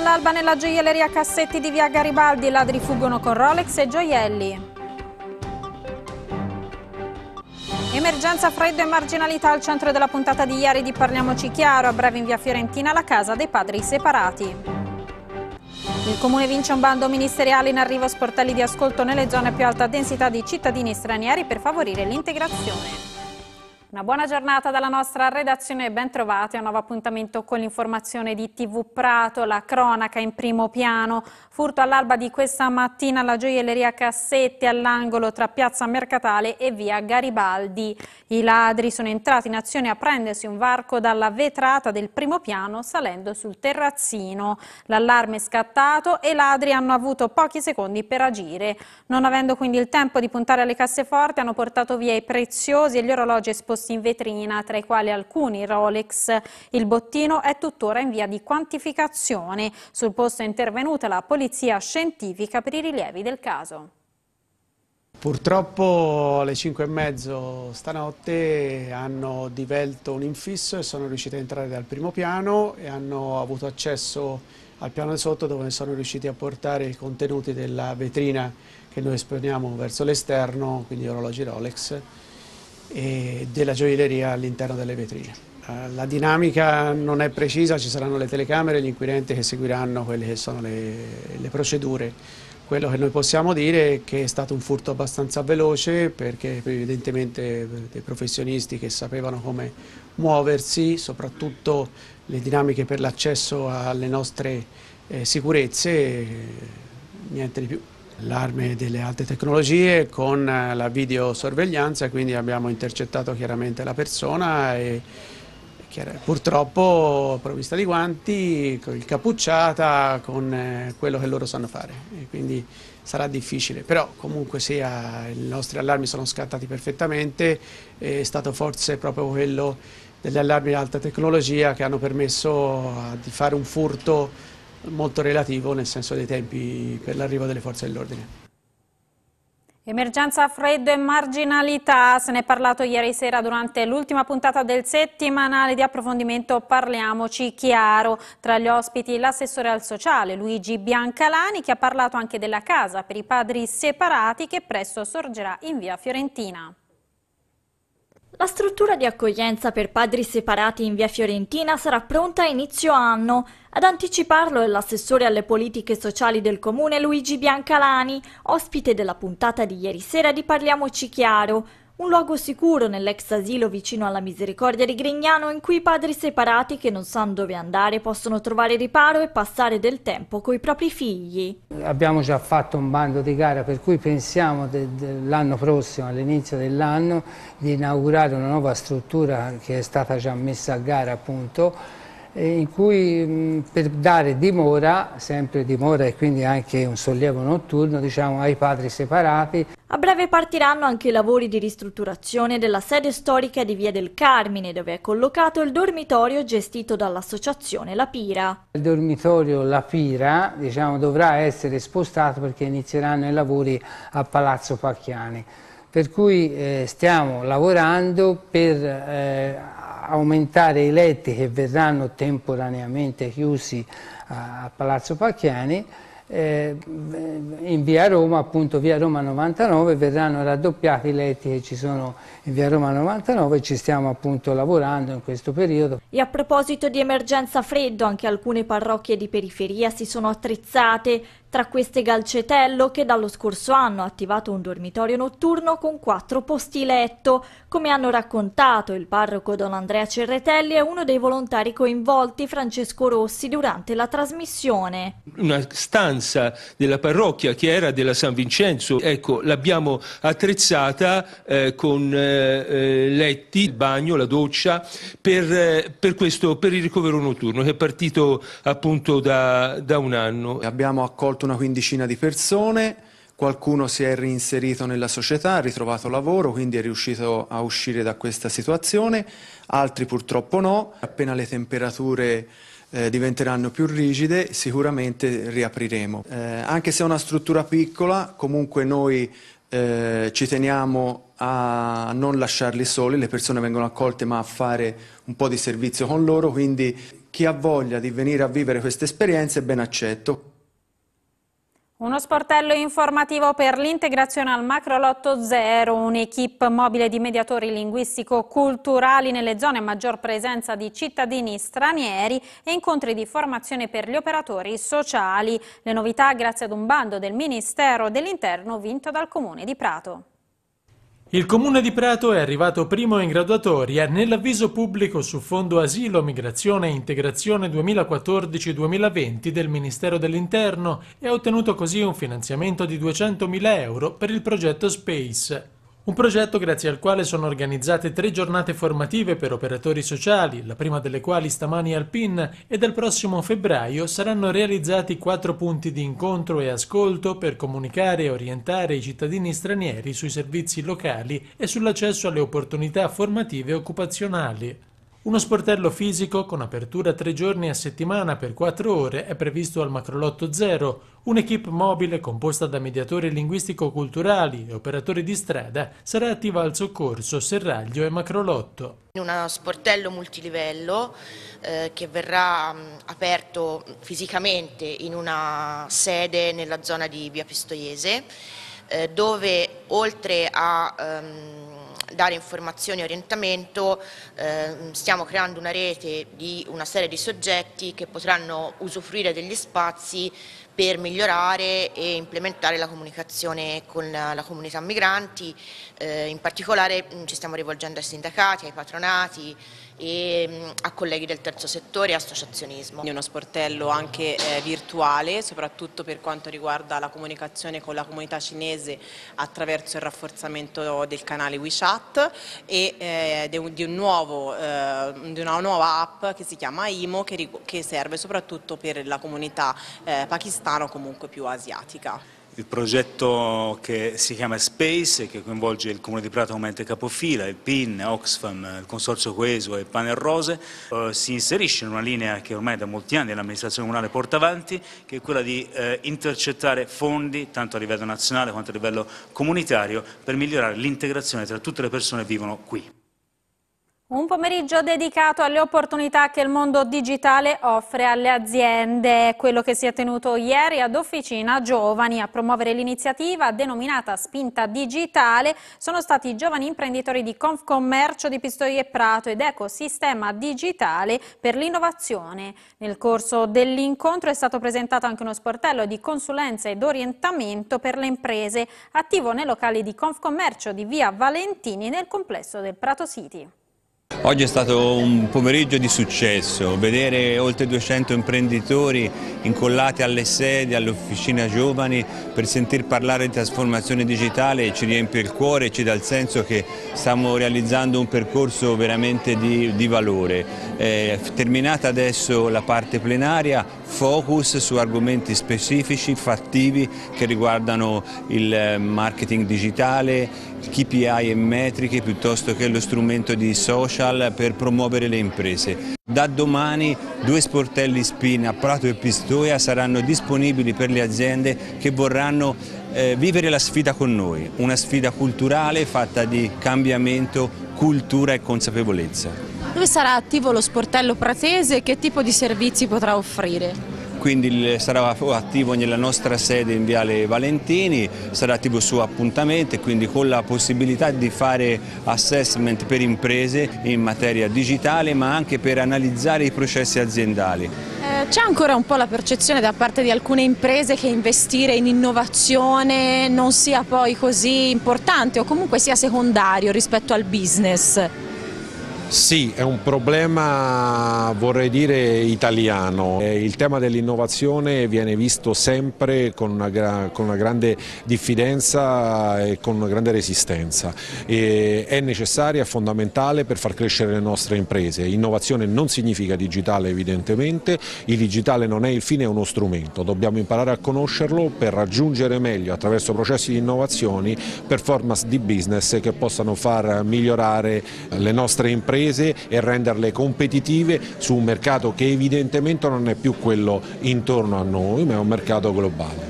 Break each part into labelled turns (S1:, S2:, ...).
S1: all'alba nella gioielleria Cassetti di via Garibaldi, i ladri fuggono con Rolex e gioielli. Emergenza freddo e marginalità al centro della puntata di ieri di Parliamoci Chiaro, a breve in via Fiorentina la casa dei padri separati. Il comune vince un bando ministeriale in arrivo a sportelli di ascolto nelle zone a più alta densità di cittadini stranieri per favorire l'integrazione. Una buona giornata dalla nostra redazione e ben a un nuovo appuntamento con l'informazione di TV Prato, la cronaca in primo piano, furto all'alba di questa mattina alla gioielleria Cassetti all'angolo tra Piazza Mercatale e Via Garibaldi. I ladri sono entrati in azione a prendersi un varco dalla vetrata del primo piano salendo sul terrazzino. L'allarme è scattato e i ladri hanno avuto pochi secondi per agire. Non avendo quindi il tempo di puntare alle casseforti hanno portato via i preziosi e gli orologi espositi prodotti in vetrina, tra i quali alcuni Rolex. Il bottino è tuttora in via di quantificazione. Sul posto è intervenuta la polizia scientifica per i rilievi del caso.
S2: Purtroppo alle 5 e mezzo stanotte hanno divelto un infisso e sono riusciti ad entrare dal primo piano e hanno avuto accesso al piano di sotto dove sono riusciti a portare i contenuti della vetrina che noi esponiamo verso l'esterno, quindi orologi Rolex, e della gioielleria all'interno delle vetrine. La dinamica non è precisa, ci saranno le telecamere e gli inquirenti che seguiranno quelle che sono le, le procedure. Quello che noi possiamo dire è che è stato un furto abbastanza veloce perché evidentemente dei professionisti che sapevano come muoversi, soprattutto le dinamiche per l'accesso alle nostre eh, sicurezze, niente di più l'arme delle alte tecnologie con eh, la videosorveglianza, quindi abbiamo intercettato chiaramente la persona e purtroppo provvista di guanti, con il cappucciata, con quello che loro sanno fare. E quindi sarà difficile, però comunque sia i nostri allarmi sono scattati perfettamente, è stato forse proprio quello degli allarmi di alta tecnologia che hanno permesso eh, di fare un furto molto relativo nel senso dei tempi per l'arrivo delle forze dell'ordine.
S1: Emergenza freddo e marginalità, se ne è parlato ieri sera durante l'ultima puntata del settimanale di approfondimento Parliamoci Chiaro. Tra gli ospiti l'assessore al sociale Luigi Biancalani che ha parlato anche della casa per i padri separati che presto sorgerà in via Fiorentina. La struttura di
S3: accoglienza per padri separati in via Fiorentina sarà pronta a inizio anno. Ad anticiparlo è l'assessore alle politiche sociali del comune Luigi Biancalani, ospite della puntata di ieri sera di Parliamoci Chiaro. Un luogo sicuro nell'ex asilo vicino alla Misericordia di Grignano in cui i padri separati che non sanno dove andare possono trovare riparo e passare del tempo con i propri figli.
S4: Abbiamo già fatto un bando di gara per cui pensiamo l'anno prossimo, all'inizio dell'anno, di inaugurare una nuova struttura che è stata già messa a gara appunto in cui per dare dimora, sempre dimora e quindi anche un sollievo notturno, diciamo, ai padri separati.
S3: A breve partiranno anche i lavori di ristrutturazione della sede storica di Via del Carmine, dove è collocato il dormitorio gestito dall'associazione La Pira.
S4: Il dormitorio La Pira diciamo, dovrà essere spostato perché inizieranno i lavori a Palazzo Pacchiani per cui eh, stiamo lavorando per eh, aumentare i letti che verranno temporaneamente chiusi a, a Palazzo Pacchiani eh, in via Roma, appunto via Roma 99, verranno raddoppiati i letti che ci sono in via Roma 99 ci stiamo appunto lavorando in questo periodo.
S3: E a proposito di emergenza freddo, anche alcune parrocchie di periferia si sono attrezzate tra queste Galcetello, che dallo scorso anno ha attivato un dormitorio notturno con quattro posti letto. Come hanno raccontato il parroco Don Andrea Cerretelli e uno dei volontari coinvolti, Francesco Rossi, durante la trasmissione.
S5: Una stanza della parrocchia che era della San Vincenzo, ecco, l'abbiamo attrezzata eh, con eh, eh letti, il bagno, la doccia, per, eh, per, questo, per il ricovero notturno che è partito appunto
S2: da, da un anno. Abbiamo accolto coinvolto una quindicina di persone, qualcuno si è reinserito nella società, ha ritrovato lavoro, quindi è riuscito a uscire da questa situazione, altri purtroppo no, appena le temperature eh, diventeranno più rigide, sicuramente riapriremo. Eh, anche se è una struttura piccola, comunque noi eh, ci teniamo a non lasciarli soli, le persone vengono accolte ma a fare un po' di servizio con loro, quindi chi ha voglia di venire a vivere queste esperienze è ben accetto.
S1: Uno sportello informativo per l'integrazione al macro lotto Zero, un'equipe mobile di mediatori linguistico-culturali nelle zone a maggior presenza di cittadini stranieri e incontri di formazione per gli operatori sociali. Le novità grazie ad un bando del Ministero dell'Interno vinto dal Comune di Prato.
S2: Il comune di Prato è arrivato primo in graduatoria nell'avviso pubblico su Fondo Asilo, Migrazione e Integrazione 2014-2020 del Ministero dell'Interno e ha ottenuto così un finanziamento di 200.000 euro per il progetto Space. Un progetto grazie al quale sono organizzate tre giornate formative per operatori sociali, la prima delle quali stamani al PIN e dal prossimo febbraio saranno realizzati quattro punti di incontro e ascolto per comunicare e orientare i cittadini stranieri sui servizi locali e sull'accesso alle opportunità formative e occupazionali. Uno sportello fisico con apertura tre giorni a settimana per quattro ore è previsto al Macrolotto Zero, un'equipe mobile composta da mediatori linguistico-culturali e operatori di strada sarà attiva al soccorso Serraglio e Macrolotto.
S1: Uno sportello multilivello eh, che verrà mh, mm, aperto fisicamente in una sede nella zona di Via Pistoiese eh, dove oltre a... Um, dare informazioni e orientamento, eh, stiamo creando una rete di una serie di soggetti che potranno usufruire degli spazi per migliorare e implementare la comunicazione con la, comunità migranti, eh, in particolare mm, ci stiamo rivolgendo ai sindacati, ai patronati, e mm, a colleghi del terzo settore e associazionismo. È Uno sportello anche eh, virtuale, soprattutto per quanto riguarda la comunicazione con la comunità cinese attraverso il rafforzamento del canale WeChat e eh, di, un, nuovo, eh, di, una nuova app che si chiama IMO che, che serve soprattutto per la comunità eh, pakistana o comunque più asiatica
S5: il progetto che si
S6: chiama Space, che coinvolge il Comune di Prato come ente capofila, il PIN, Oxfam, il Consorzio Coeso e Panel Rose, eh, si inserisce in una linea che ormai da molti anni l'amministrazione comunale porta avanti, che è quella di eh, intercettare fondi, tanto a livello nazionale quanto a livello comunitario, per migliorare l'integrazione tra tutte le persone che vivono qui.
S1: Un pomeriggio dedicato alle opportunità che il mondo digitale offre alle aziende. Quello che si è tenuto ieri ad Officina Giovani a promuovere l'iniziativa denominata Spinta Digitale sono stati i giovani imprenditori di Confcommercio di Pistoia e Prato ed Ecosistema Digitale per l'innovazione. Nel corso dell'incontro è stato presentato anche uno sportello di consulenza ed orientamento per le imprese attivo nei locali di Confcommercio di Via Valentini nel complesso del Prato City.
S5: Oggi è stato un pomeriggio di successo, vedere oltre 200 imprenditori incollati alle sedi, all'officina giovani per sentir parlare di trasformazione digitale ci riempie il cuore e ci dà il senso che stiamo realizzando un percorso veramente di, di valore. Eh, terminata adesso la parte plenaria, focus su argomenti specifici, fattivi che riguardano il eh, marketing digitale, KPI e metriche piuttosto che lo strumento di social per promuovere le imprese. Da domani due sportelli spin a Prato e Pistoia saranno disponibili per le aziende che vorranno eh, vivere la sfida con noi, una sfida culturale fatta di cambiamento, cultura e consapevolezza.
S1: Dove sarà attivo lo sportello pratese e che tipo di servizi potrà offrire?
S5: quindi sarà attivo nella nostra sede in Viale Valentini, sarà attivo su appuntamenti, quindi con la possibilità di fare assessment per imprese in materia digitale ma anche per analizzare i processi aziendali.
S1: Eh, C'è ancora un po' la percezione da parte di alcune imprese che investire in innovazione non sia poi così importante o comunque sia secondario rispetto al business.
S2: Sì, è un problema vorrei dire italiano. Il tema dell'innovazione viene visto sempre con una, con una, grande diffidenza e con una grande resistenza. E è necessaria, è fondamentale per far crescere le nostre imprese. Innovazione non significa digitale evidentemente, il digitale non è il fine, è uno strumento. Dobbiamo imparare a conoscerlo per raggiungere meglio attraverso processi di innovazione performance di business che possano far migliorare le nostre imprese imprese e renderle competitive su un mercato che evidentemente non è più quello intorno a noi, ma è un mercato globale.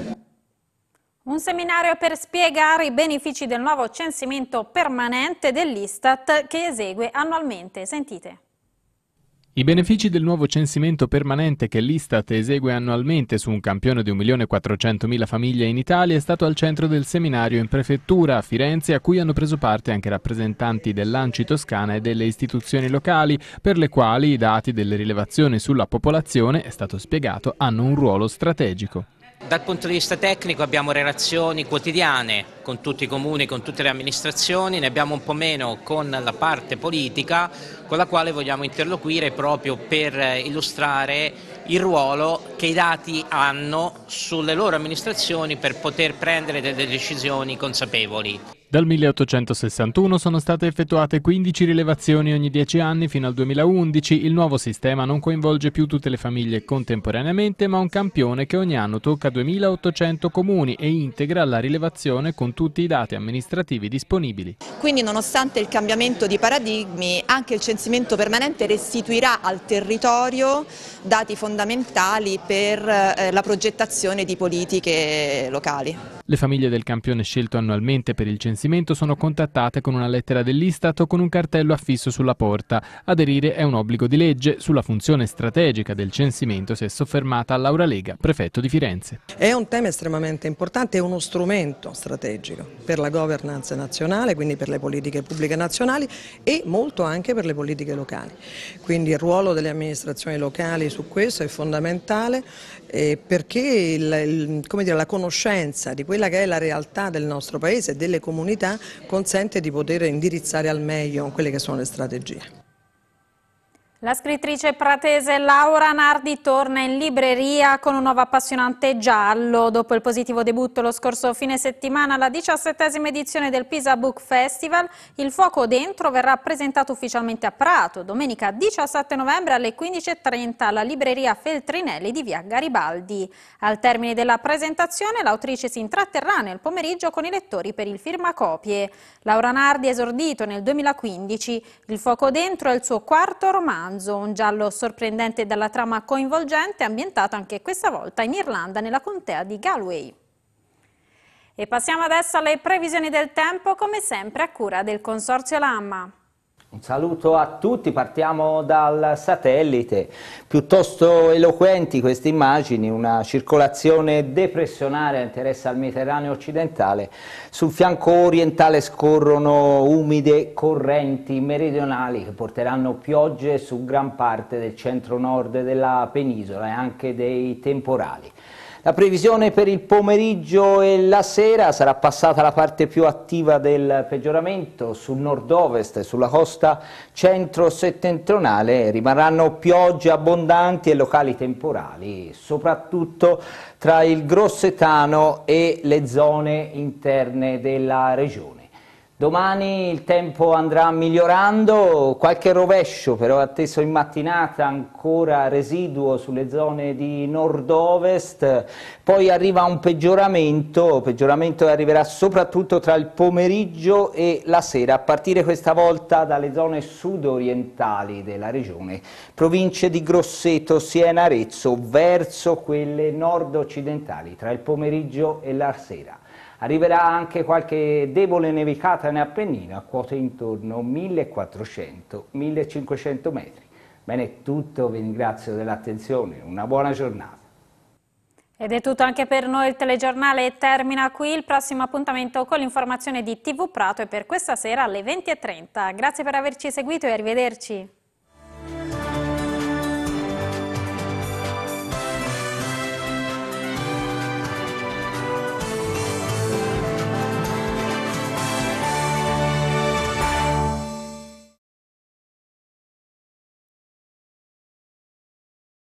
S1: Un seminario per spiegare i benefici del nuovo censimento permanente dell'Istat che esegue annualmente. Sentite.
S7: I benefici del nuovo censimento permanente che l'Istat esegue annualmente su un campione di 1.400.000 famiglie in Italia è stato al centro del seminario in prefettura a Firenze a cui hanno preso parte anche rappresentanti dell'Anci Toscana e delle istituzioni locali per le quali i dati delle rilevazioni sulla popolazione, è stato spiegato, hanno un ruolo strategico.
S6: Dal punto di vista tecnico abbiamo relazioni quotidiane con tutti i comuni, con tutte le amministrazioni, ne abbiamo un po' meno con la parte politica con la quale vogliamo interloquire proprio per illustrare il ruolo che i dati hanno sulle loro amministrazioni per poter prendere delle decisioni consapevoli.
S7: Dal 1861 sono state effettuate 15 rilevazioni ogni 10 anni fino al 2011. Il nuovo sistema non coinvolge più tutte le famiglie contemporaneamente, ma un campione che ogni anno tocca 2800 comuni e integra la rilevazione con tutti i dati amministrativi disponibili.
S3: Quindi nonostante il cambiamento di paradigmi, anche il censimento permanente restituirà al territorio dati fondamentali fondamentali per eh, la progettazione di politiche locali.
S7: Le famiglie del campione scelto annualmente per il censimento sono contattate con una lettera dell'Istat o con un cartello affisso sulla porta. Aderire è un obbligo di legge. Sulla funzione strategica del censimento si è soffermata Laura Lega, prefetto di Firenze.
S1: È un tema estremamente importante, è uno strumento strategico per la governance nazionale, quindi per le politiche pubbliche nazionali e molto anche per le politiche locali. Quindi il ruolo delle amministrazioni locali su questo è fondamentale eh, perché il, il, dire, la conoscenza di quella che è la realtà del nostro Paese e delle comunità consente di poter indirizzare al meglio quelle che sono le strategie. La scrittrice pratese Laura Nardi torna in libreria con un nuovo appassionante giallo. Dopo il positivo debutto lo scorso fine settimana alla diciassettesima edizione del Pisa Book Festival, Il Fuoco Dentro verrà presentato ufficialmente a Prato, domenica 17 novembre alle 15.30 alla libreria Feltrinelli di via Garibaldi. Al termine della presentazione l'autrice si intratterrà nel pomeriggio con i lettori per il firmacopie. Laura Nardi esordito nel 2015, Il Fuoco Dentro è il suo quarto romanzo romanzo, un giallo sorprendente dalla trama coinvolgente ambientato anche questa volta in Irlanda nella contea di Galway. E passiamo adesso alle previsioni del tempo come sempre a cura del Consorzio Lamma.
S6: Un saluto a tutti, partiamo dal satellite, piuttosto eloquenti queste immagini, una circolazione depressionaria interessa il Mediterraneo occidentale, sul fianco orientale scorrono umide correnti meridionali che porteranno piogge su gran parte del centro-nord della penisola e anche dei temporali. La previsione per il pomeriggio e la sera sarà passata la parte più attiva del peggioramento sul nord-ovest e sulla costa centro-settentrionale rimarranno piogge abbondanti e locali temporali, soprattutto tra il Grossetano e le zone interne della regione. Domani il tempo andrà migliorando, qualche rovescio però atteso in mattinata, ancora residuo sulle zone di nord-ovest, poi arriva un peggioramento, peggioramento che arriverà soprattutto tra il pomeriggio e la sera, a partire questa volta dalle zone sud-orientali della regione, province di Grosseto, Siena, Arezzo, verso quelle nord-occidentali, tra il pomeriggio e la sera. Arriverà anche qualche debole nevicata in Appennino a quote intorno 1400-1500 metri. Bene, è tutto, vi ringrazio dell'attenzione, una buona giornata.
S1: Ed è tutto anche per noi, il telegiornale termina qui, il prossimo appuntamento con l'informazione di TV Prato è per questa sera alle 20.30. Grazie per averci seguito e arrivederci.